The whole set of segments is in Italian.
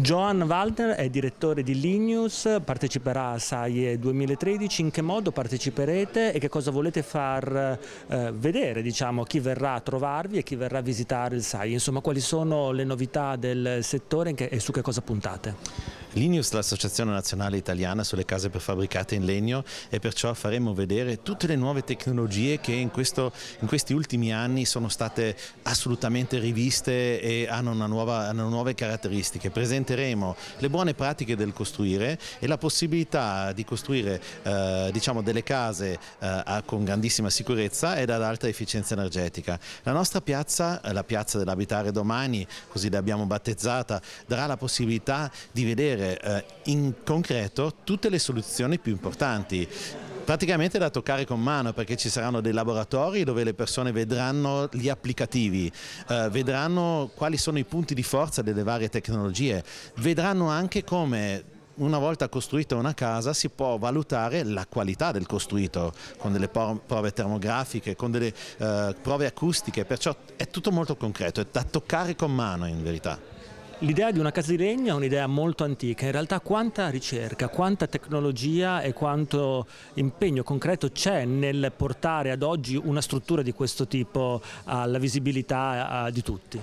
Johan Walter è direttore di Lignews, parteciperà a SAIE 2013, in che modo parteciperete e che cosa volete far eh, vedere diciamo, chi verrà a trovarvi e chi verrà a visitare il SAIE? Insomma quali sono le novità del settore e su che cosa puntate? L'INIUS, l'Associazione Nazionale Italiana sulle Case Prefabbricate in Legno e perciò faremo vedere tutte le nuove tecnologie che in, questo, in questi ultimi anni sono state assolutamente riviste e hanno, nuova, hanno nuove caratteristiche. Presenteremo le buone pratiche del costruire e la possibilità di costruire eh, diciamo delle case eh, con grandissima sicurezza ed ad alta efficienza energetica. La nostra piazza, eh, la piazza dell'abitare domani, così l'abbiamo battezzata, darà la possibilità di vedere vedere eh, in concreto tutte le soluzioni più importanti praticamente da toccare con mano perché ci saranno dei laboratori dove le persone vedranno gli applicativi, eh, vedranno quali sono i punti di forza delle varie tecnologie, vedranno anche come una volta costruita una casa si può valutare la qualità del costruito con delle prove termografiche, con delle eh, prove acustiche, perciò è tutto molto concreto, è da toccare con mano in verità. L'idea di una casa di legno è un'idea molto antica, in realtà quanta ricerca, quanta tecnologia e quanto impegno concreto c'è nel portare ad oggi una struttura di questo tipo alla visibilità di tutti?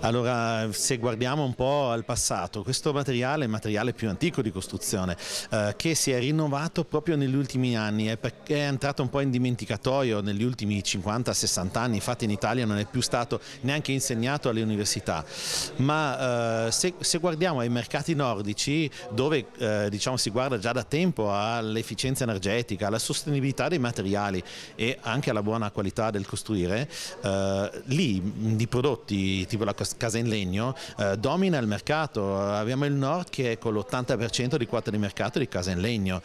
Allora, se guardiamo un po' al passato, questo materiale è il materiale più antico di costruzione eh, che si è rinnovato proprio negli ultimi anni, è, perché è entrato un po' in dimenticatoio negli ultimi 50-60 anni, infatti in Italia non è più stato neanche insegnato alle università, ma eh, eh, se, se, guardiamo ai mercati nordici dove eh, diciamo, si guarda già da tempo all'efficienza energetica, alla sostenibilità dei materiali e anche alla buona qualità del costruire, eh, lì di prodotti tipo la casa in legno eh, domina il mercato, abbiamo il nord che è con l'80% di quota di mercato di casa in legno.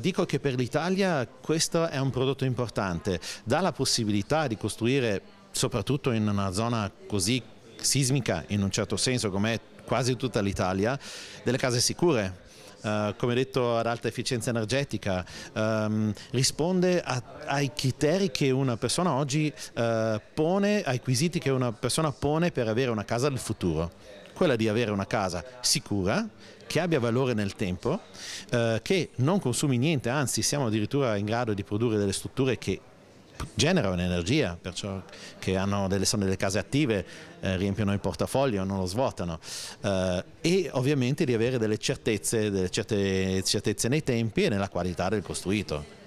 dico che per l'Italia questo è un prodotto importante, dà la possibilità di costruire soprattutto in una zona così sismica in un certo senso come è quasi tutta l'Italia, delle case sicure. Uh, come detto ad alta efficienza energetica, um, risponde a, ai criteri che una persona oggi uh, pone, ai quesiti che una persona pone per avere una casa del futuro. Quella di avere una casa sicura, che abbia valore nel tempo, eh, che non consumi niente, anzi siamo addirittura in grado di produrre delle strutture che generano energia, perciò che hanno delle, sono delle case attive, eh, riempiono il portafoglio, non lo svuotano eh, e ovviamente di avere delle certezze, delle certe, certezze nei tempi e nella qualità del costruito.